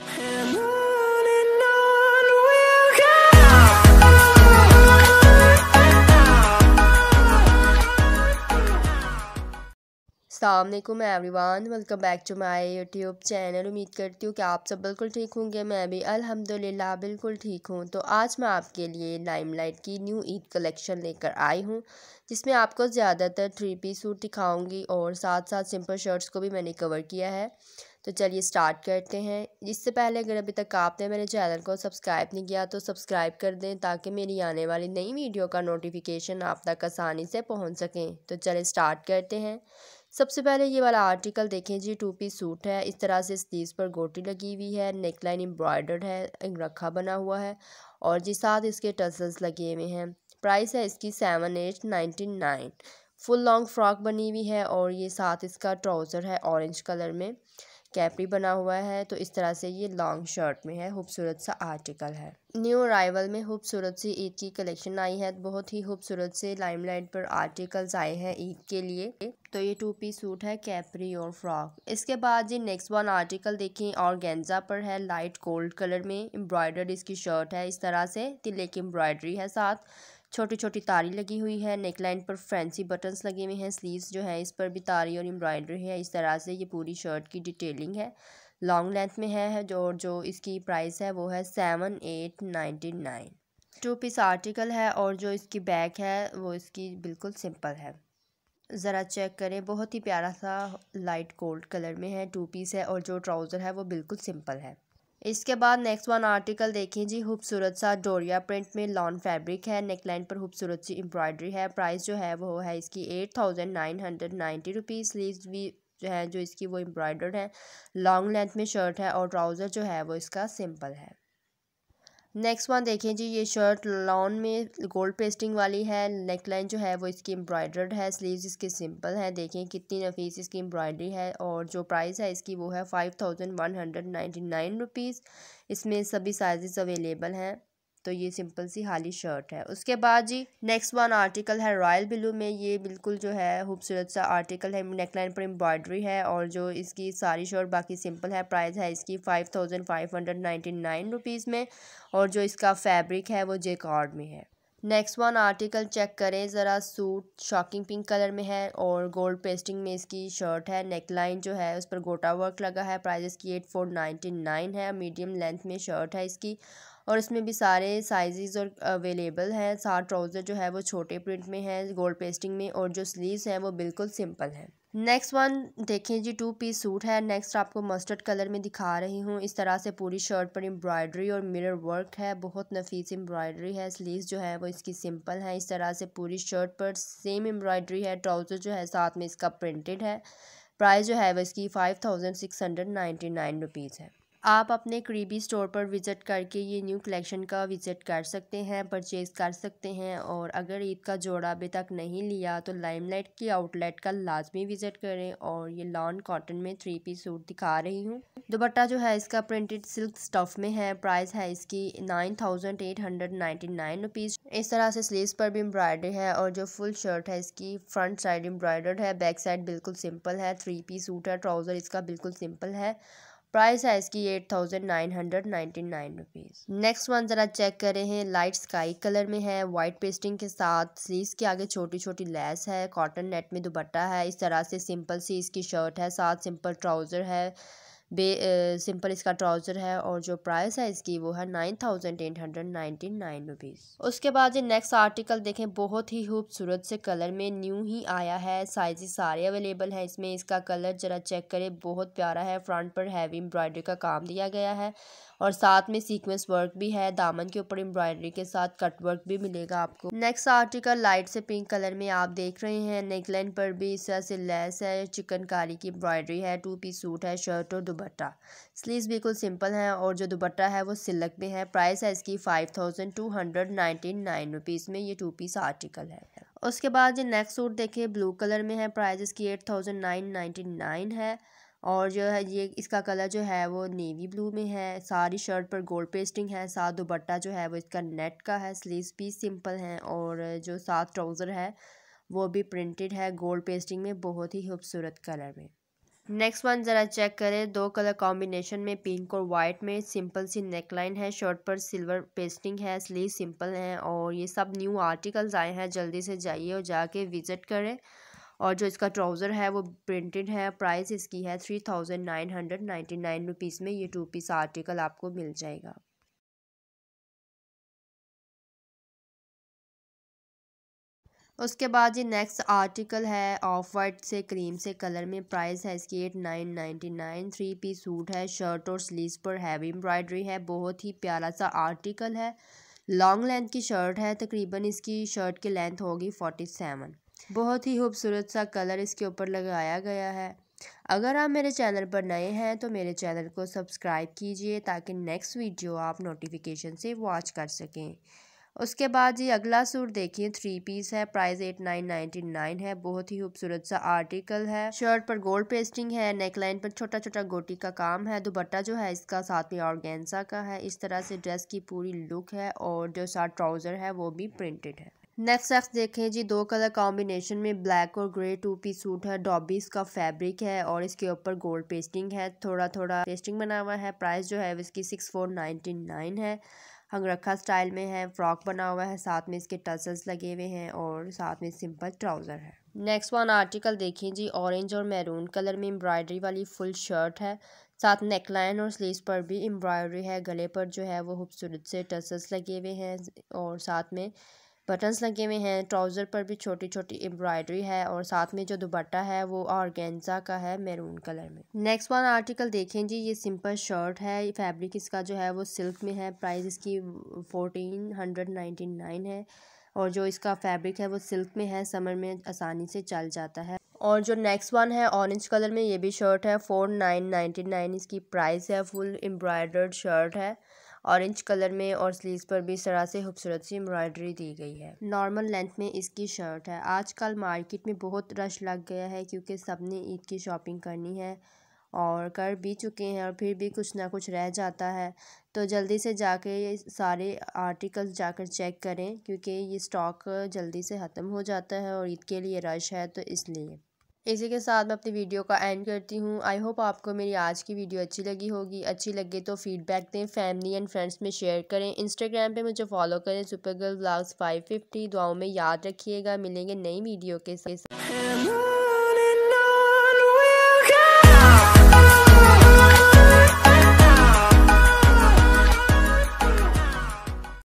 अल्लाम everyone welcome back to my YouTube channel उम्मीद करती हूँ कि आप सब बिल्कुल ठीक होंगे मैं भी अल्हम्दुलिल्लाह बिल्कुल ठीक हूँ तो आज मैं आपके लिए लाइमलाइट की न्यू ईद कलेक्शन लेकर आई हूँ जिसमें आपको ज़्यादातर थ्री पी सूट दिखाऊंगी और साथ साथ सिंपल शर्ट्स को भी मैंने कवर किया है तो चलिए स्टार्ट करते हैं इससे पहले अगर अभी तक आपने मेरे चैनल को सब्सक्राइब नहीं किया तो सब्सक्राइब कर दें ताकि मेरी आने वाली नई वीडियो का नोटिफिकेशन आप तक आसानी से पहुँच सकें तो चलिए स्टार्ट करते हैं सबसे पहले ये वाला आर्टिकल देखें जी टू पी सूट है इस तरह से स्लीव पर गोटी लगी हुई है नेक लाइन एम्ब्रॉयडर्ड है एक रखा बना हुआ है और जी साथ इसके टसल्स लगे हुए हैं प्राइस है इसकी seven eight ninety nine full long frock बनी हुई है और ये साथ इसका ट्राउज़र है ऑरेंज कलर में कैपरी बना हुआ है तो इस तरह से ये लॉन्ग शर्ट में है खूबसूरत सा आर्टिकल है न्यू अराइवल में खूबसूरत सी ईद की कलेक्शन आई है बहुत ही खूबसूरत से लाइमलाइट पर आर्टिकल्स आए हैं ईद के लिए तो ये टू पीस सूट है कैपरी और फ्रॉक इसके बाद ये नेक्स्ट वन आर्टिकल देखें और गेंजा पर है लाइट गोल्ड कलर में एम्ब्रॉयडर्ड इसकी शर्ट है इस तरह से तिले की एम्ब्रॉयडरी है साथ छोटी छोटी तारी लगी हुई है नेक लाइन पर फैंसी बटन्स लगे हुए हैं स्लीव्स जो है इस पर भी तारी और एम्ब्रॉयडरी है इस तरह से ये पूरी शर्ट की डिटेलिंग है लॉन्ग लेंथ में है जो जो इसकी प्राइस है वो है seven eight ninety nine two piece article है और जो इसकी बैक है वो इसकी बिल्कुल सिंपल है ज़रा चेक करें बहुत ही प्यारा सा लाइट गोल्ड कलर में है टू पीस है और जो ट्राउज़र है वो बिल्कुल सिंपल है इसके बाद नेक्स्ट वन आर्टिकल देखें जी खूबसूरत सा डोरिया प्रिंट में लॉन फैब्रिक है नेकलाइन पर खूबसूरत सी एम्ब्रॉयडरी है प्राइस जो है वो है इसकी eight thousand nine hundred ninety rupees sleeve भी जो है जो इसकी वो एम्ब्रॉयडर्ड है लॉन्ग लेंथ में शर्ट है और ट्राउज़र जो है वो इसका सिंपल है नेक्स्ट वन देखें जी ये शर्ट लॉन में गोल्ड पेस्टिंग वाली है नेकलाइन जो है वो इसकी एम्ब्रॉयडर्ड है स्लीव्स इसके सिंपल हैं देखें कितनी नफीस इसकी एम्ब्रॉयडरी है और जो प्राइस है इसकी वो है five thousand one hundred ninety nine rupees इसमें सभी साइज़ अवेलेबल हैं तो ये सिंपल सी हाली शर्ट है उसके बाद जी नेक्स्ट वन आर्टिकल है रॉयल ब्लू में ये बिल्कुल जो है खूबसूरत सा आर्टिकल है नेकलाइन पर एम्ब्रॉयडरी है और जो इसकी सारी शर्ट बाकी सिंपल है प्राइस है इसकी five thousand five hundred ninety nine rupees में और जो इसका फैब्रिक है वो जेकॉर्ड में है नेक्स्ट वन आर्टिकल चेक करें ज़रा सूट शॉकिंग पिंक कलर में है और गोल्ड पेस्टिंग में इसकी शर्ट है नेक लाइन जो है उस पर गोटा वर्क लगा है प्राइस इसकी एट फोर नाइन्टी नाइन है मीडियम लेंथ में शर्ट है इसकी और इसमें भी सारे साइजेस और अवेलेबल हैं साथ ट्राउज़र जो है वो छोटे प्रिंट में है गोल्ड पेस्टिंग में और जो स्लीव्स हैं वो बिल्कुल सिंपल हैं नेक्स्ट वन देखें जी टू पीस सूट है नेक्स्ट आपको मस्टर्ड कलर में दिखा रही हूँ इस तरह से पूरी शर्ट पर एम्ब्रॉयडरी और मिरर वर्क है बहुत नफीस एम्ब्रॉयडरी है स्लीव्स जो है वो इसकी सिंपल है इस तरह से पूरी शर्ट पर सेम एम्ब्रॉयडरी है ट्राउज़र जो है साथ में इसका प्रिंटेड है प्राइस जो है वो इसकी five thousand six hundred ninety nine rupees है आप अपने करीबी स्टोर पर विज़िट करके ये न्यू कलेक्शन का विज़िट कर सकते हैं परचेज़ कर सकते हैं और अगर ईद का जोड़ा अभी तक नहीं लिया तो लाइमलाइट की आउटलेट का लाजमी विज़िट करें और ये लॉन कॉटन में थ्री पी सूट दिखा रही हूँ दुपट्टा जो है इसका प्रिंटेड सिल्क स्टफ़ में है प्राइस है इसकी nine thousand eight hundred nine rupees इस तरह से स्लीव पर भी एम्ब्रॉयडरी है और जो फुल शर्ट है इसकी फ्रंट साइड एम्ब्रॉयडर्ड है बैक साइड बिल्कुल सिंपल है थ्री पी सूट है ट्राउज़र इसका बिल्कुल सिंपल है प्राइस है इसकी eight thousand nine hundred ninety nine rupees next one ज़रा चेक करें हैं लाइट स्काई कलर में है वाइट पेस्टिंग के साथ स्लीव्स के आगे छोटी छोटी लेस है कॉटन नेट में दुपट्टा है इस तरह से सिंपल सी इसकी शर्ट है साथ सिंपल ट्राउज़र है बे सिंपल इसका ट्राउज़र है और जो प्राइस है इसकी वो है nine thousand eight hundred ninety nine rupees उसके बाद ये नेक्स्ट आर्टिकल देखें बहुत ही खूबसूरत से कलर में न्यू ही आया है साइजेस सारे अवेलेबल हैं इसमें इसका कलर ज़रा चेक करें बहुत प्यारा है फ्रंट पर हैवी एम्ब्रॉयडरी का काम दिया गया है और साथ में सीक्वेंस वर्क भी है दामन के ऊपर एम्ब्रॉयडरी के साथ कट वर्क भी मिलेगा आपको नेक्स्ट आर्टिकल लाइट से पिंक कलर में आप देख रहे हैं नेकलाइन पर भी इस तरह से लेस है चिकनकारी की एम्ब्रॉयडरी है टू पीस सूट है शर्ट और दुबट्टा स्लीव बिल्कुल सिंपल है और जो दुबट्टा है वो सिलक में है प्राइस है इसकी five thousand two hundred nine rupees में ये टू पीस आर्टिकल है उसके बाद ये नेक्स्ट सूट देखिए ब्लू कलर में है प्राइस इसकी eight thousand nine ninety nine है और जो है ये इसका कलर जो है वो नेवी ब्लू में है सारी शर्ट पर गोल्ड पेस्टिंग है साथ दुपट्टा जो है वो इसका नेट का है स्लीव्स भी सिंपल हैं और जो साथ ट्राउज़र है वो भी प्रिंटेड है गोल्ड पेस्टिंग में बहुत ही खूबसूरत कलर में नेक्स्ट वन ज़रा चेक करें दो कलर कॉम्बिनेशन में पिंक और वाइट में सिंपल सी नेकलाइन है शर्ट पर सिल्वर पेस्टिंग है स्लीव सिंपल हैं और ये सब न्यू आर्टिकल्स आए हैं जल्दी से जाइए और जाके विज़िट करें और जो इसका ट्राउज़र है वो प्रिंटेड है प्राइस इसकी है three thousand nine hundred ninety nine rupees में ये टू पीस आर्टिकल आपको मिल जाएगा उसके बाद ये नेक्स्ट आर्टिकल है ऑफ वाइट से क्रीम से कलर में प्राइस है इसकी eight nine ninety nine three P suit है शर्ट और स्लीव पर हैवी एम्ब्रॉयडरी है बहुत ही प्यारा सा आर्टिकल है लॉन्ग लेंथ की शर्ट है तकरीबन इसकी शर्ट की लेंथ होगी फोर्टी सेवन बहुत ही खूबसूरत सा कलर इसके ऊपर लगाया गया है अगर आप मेरे चैनल पर नए हैं तो मेरे चैनल को सब्सक्राइब कीजिए ताकि नेक्स्ट वीडियो आप नोटिफिकेशन से वॉच कर सकें उसके बाद ये अगला सूट देखिए थ्री पीस है price eight nine ninety nine है बहुत ही खूबसूरत सा आर्टिकल है शर्ट पर गोल्ड पेस्टिंग है नेकलाइन पर छोटा छोटा गोटी का काम है दुपट्टा जो है इसका साथ में ऑर्गेन्जा का है इस तरह से ड्रेस की पूरी लुक है और जो साथ ट्राउज़र है वो भी प्रिंटेड है नेक्स्ट शख्स देखें जी दो कलर कॉम्बिनेशन में ब्लैक और ग्रे टू पी सूट है डॉबीज का फैब्रिक है और इसके ऊपर गोल्ड पेस्टिंग है थोड़ा थोड़ा पेस्टिंग बना हुआ है प्राइस जो है इसकी सिक्स फोर नाइनटी नाइन है हंगरखा स्टाइल में है फ्रॉक बना हुआ है साथ में इसके टसल्स लगे हुए हैं और साथ में सिंपल ट्राउज़र है नेक्स्ट वन आर्टिकल देखें जी ऑरेंज और मैरून कलर में एम्ब्रॉयडरी वाली फुल शर्ट है साथ नेकलाइन और स्लीव्स पर भी एम्ब्रॉयडरी है गले पर जो है वो खूबसूरत से टसल्स लगे हुए हैं और साथ में बटन्स लगे हुए हैं ट्राउज़र पर भी छोटी छोटी एम्ब्रॉयडरी है और साथ में जो दुबट्टा है वो ऑर्गेंजा का है मैरून कलर में नेक्स्ट वन आर्टिकल देखें जी ये सिंपल शर्ट है फैब्रिक इसका जो है वो सिल्क में है प्राइस इसकी फोर्टीन हंड्रेड नाइन्टी नाइन है और जो इसका फैब्रिक है वो सिल्क में है समर में आसानी से चल जाता है और जो नेक्स्ट वन है ऑरेंज कलर में ये भी शर्ट है फोर नाइन नाइन्टी नाइन इसकी प्राइस है फुल एम्ब्रॉयडर्ड शर्ट है ऑरेंज कलर में और स्लीव्स पर भी सरा से खूबसूरत सी एम्ब्रॉयडरी दी गई है नॉर्मल लेंथ में इसकी शर्ट है आजकल मार्केट में बहुत रश लग गया है क्योंकि सब ने ईद की शॉपिंग करनी है और कर भी चुके हैं और फिर भी कुछ ना कुछ रह जाता है तो जल्दी से जाके ये सारे आर्टिकल्स जाकर चेक करें क्योंकि ये स्टॉक जल्दी से ख़त्म हो जाता है और ईद के लिए रश है तो इसलिए इसी के साथ मैं अपनी वीडियो का एंड करती हूँ आई होप आपको मेरी आज की वीडियो अच्छी लगी होगी अच्छी लगे तो फीडबैक दें फैमिली एंड फ्रेंड्स में शेयर करें इंस्टाग्राम पे मुझे फॉलो करें super girl blogs five fifty दुआओं में याद रखिएगा मिलेंगे नई वीडियो के साथ